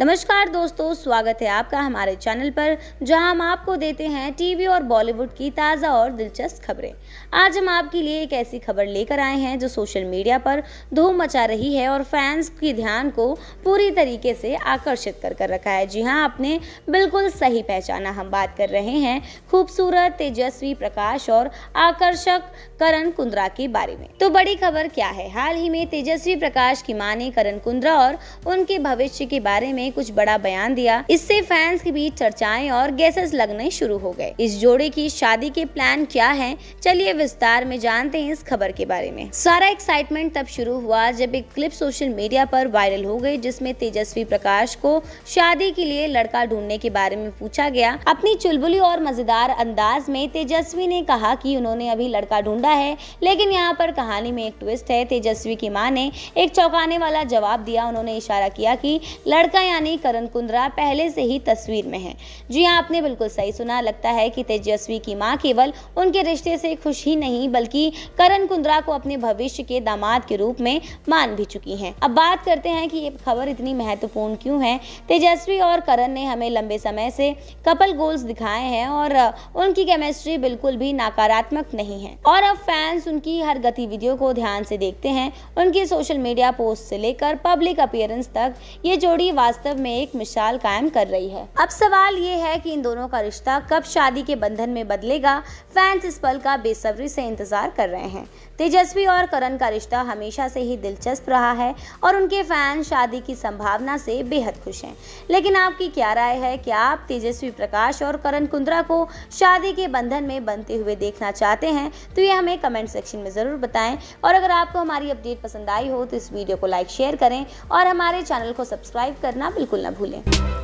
नमस्कार दोस्तों स्वागत है आपका हमारे चैनल पर जहां हम आपको देते हैं टीवी और बॉलीवुड की ताज़ा और दिलचस्प खबरें आज हम आपके लिए एक ऐसी खबर लेकर आए हैं जो सोशल मीडिया पर धूम मचा रही है और फैंस की ध्यान को पूरी तरीके से आकर्षित कर कर रखा है जी हां आपने बिल्कुल सही पहचाना हम बात कर रहे हैं खूबसूरत तेजस्वी प्रकाश और आकर्षक करण कुंद्रा के बारे में तो बड़ी खबर क्या है हाल ही में तेजस्वी प्रकाश की मां ने करण कुंद्रा और उनके भविष्य के बारे में कुछ बड़ा बयान दिया इससे फैंस के बीच चर्चाएं और गैसेस लगने शुरू हो गए इस जोड़े की शादी के प्लान क्या है चलिए विस्तार में जानते हैं इस खबर के बारे में सारा एक्साइटमेंट तब शुरू हुआ जब एक क्लिप सोशल मीडिया पर वायरल हो गई जिसमे तेजस्वी प्रकाश को शादी के लिए लड़का ढूंढने के बारे में पूछा गया अपनी चुलबुली और मजेदार अंदाज में तेजस्वी ने कहा कि उन्होंने अभी लड़का ढूंढा जाता है लेकिन यहाँ पर कहानी में एक ट्विस्ट है तेजस्वी की माँ ने एक चौंकाने वाला जवाब दिया उन्होंने इशारा किया कि लड़का यानी करण कुंद्रा पहले से ही तस्वीर में है जी हाँ आपने बिल्कुल सही सुना लगता है कि तेजस्वी की माँ केवल उनके रिश्ते से खुश ही नहीं बल्कि करण कुंद्रा को अपने भविष्य के दामाद के रूप में मान भी चुकी हैं अब बात करते हैं कि ये खबर इतनी महत्वपूर्ण क्यों है तेजस्वी और करण ने हमें लंबे समय से कपल गोल्स दिखाए हैं और उनकी केमिस्ट्री बिल्कुल भी नकारात्मक नहीं है और अब फैंस उनकी हर गतिविधियों को ध्यान से देखते हैं उनकी सोशल मीडिया पोस्ट से लेकर पब्लिक अपियरेंस तक ये जोड़ी वास्तव में एक मिसाल कायम कर रही है अब सवाल ये है कि इन दोनों का रिश्ता कब शादी के बंधन में बदलेगा फैंस इस पल का बेसब्री से इंतजार कर रहे हैं तेजस्वी और करण का रिश्ता हमेशा से ही दिलचस्प रहा है और उनके फैन शादी की संभावना से बेहद खुश हैं लेकिन आपकी क्या राय है क्या आप तेजस्वी प्रकाश और करण कुंद्रा को शादी के बंधन में बनते हुए देखना चाहते हैं तो ये हमें कमेंट सेक्शन में ज़रूर बताएं और अगर आपको हमारी अपडेट पसंद आई हो तो इस वीडियो को लाइक शेयर करें और हमारे चैनल को सब्सक्राइब करना बिल्कुल ना भूलें